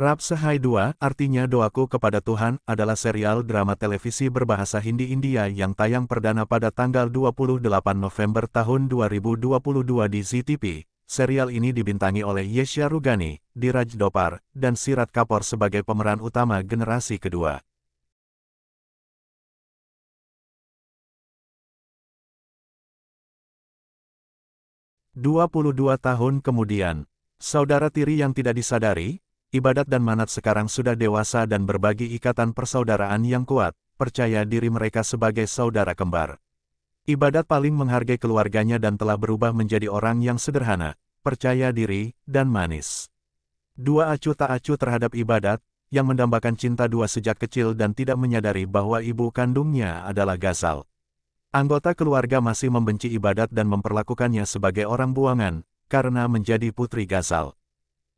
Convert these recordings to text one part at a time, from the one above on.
Rab Sahai 2, artinya Doaku kepada Tuhan, adalah serial drama televisi berbahasa Hindi India yang tayang perdana pada tanggal 28 November tahun 2022 di ZTV. Serial ini dibintangi oleh Yesha Rugani, Diraj Dopar, dan Sirat Kapoor sebagai pemeran utama generasi kedua. Dua dua tahun kemudian, saudara tiri yang tidak disadari, Ibadat dan Manat sekarang sudah dewasa dan berbagi ikatan persaudaraan yang kuat, percaya diri mereka sebagai saudara kembar. Ibadat paling menghargai keluarganya dan telah berubah menjadi orang yang sederhana, percaya diri, dan manis. Dua acuh tak acuh terhadap ibadat, yang mendambakan cinta dua sejak kecil dan tidak menyadari bahwa ibu kandungnya adalah gasal. Anggota keluarga masih membenci ibadat dan memperlakukannya sebagai orang buangan, karena menjadi putri gasal.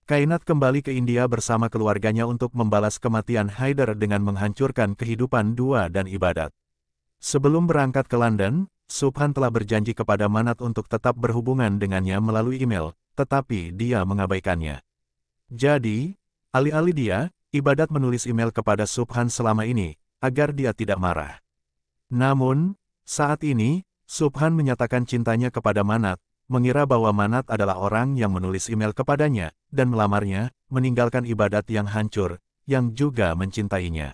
Kainat kembali ke India bersama keluarganya untuk membalas kematian Haider dengan menghancurkan kehidupan dua dan ibadat. Sebelum berangkat ke London, Subhan telah berjanji kepada Manat untuk tetap berhubungan dengannya melalui email, tetapi dia mengabaikannya. Jadi, alih-alih dia, Ibadat menulis email kepada Subhan selama ini, agar dia tidak marah. Namun, saat ini, Subhan menyatakan cintanya kepada Manat, mengira bahwa Manat adalah orang yang menulis email kepadanya, dan melamarnya, meninggalkan ibadat yang hancur, yang juga mencintainya.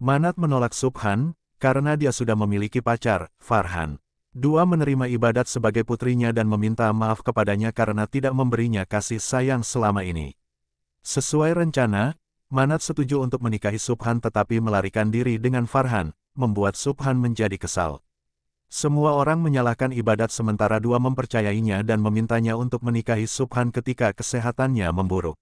Manat menolak Subhan, karena dia sudah memiliki pacar, Farhan. Dua menerima ibadat sebagai putrinya dan meminta maaf kepadanya karena tidak memberinya kasih sayang selama ini. Sesuai rencana, Manat setuju untuk menikahi Subhan tetapi melarikan diri dengan Farhan, membuat Subhan menjadi kesal. Semua orang menyalahkan ibadat sementara dua mempercayainya dan memintanya untuk menikahi Subhan ketika kesehatannya memburuk.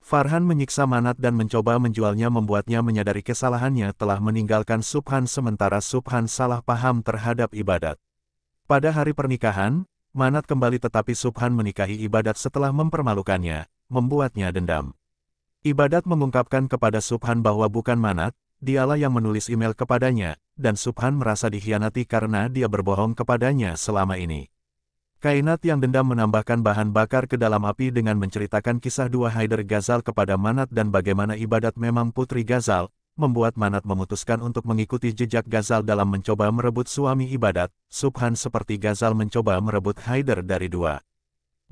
Farhan menyiksa Manat dan mencoba menjualnya membuatnya menyadari kesalahannya telah meninggalkan Subhan sementara Subhan salah paham terhadap ibadat. Pada hari pernikahan, Manat kembali tetapi Subhan menikahi ibadat setelah mempermalukannya, membuatnya dendam. Ibadat mengungkapkan kepada Subhan bahwa bukan Manat, dialah yang menulis email kepadanya, dan Subhan merasa dikhianati karena dia berbohong kepadanya selama ini. Kainat yang dendam menambahkan bahan bakar ke dalam api dengan menceritakan kisah dua Haider Gazal kepada Manat dan bagaimana ibadat memang putri Gazal membuat Manat memutuskan untuk mengikuti jejak Gazal dalam mencoba merebut suami ibadat, Subhan seperti Gazal mencoba merebut Haider dari dua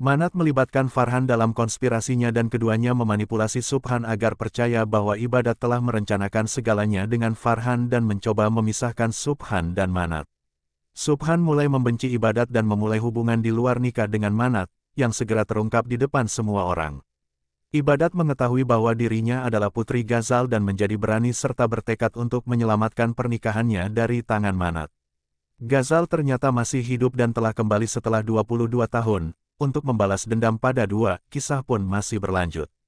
Manat melibatkan Farhan dalam konspirasinya dan keduanya memanipulasi Subhan agar percaya bahwa ibadat telah merencanakan segalanya dengan Farhan dan mencoba memisahkan Subhan dan Manat. Subhan mulai membenci ibadat dan memulai hubungan di luar nikah dengan Manat, yang segera terungkap di depan semua orang. Ibadat mengetahui bahwa dirinya adalah putri Gazal dan menjadi berani serta bertekad untuk menyelamatkan pernikahannya dari tangan Manat. Gazal ternyata masih hidup dan telah kembali setelah 22 tahun, untuk membalas dendam pada dua, kisah pun masih berlanjut.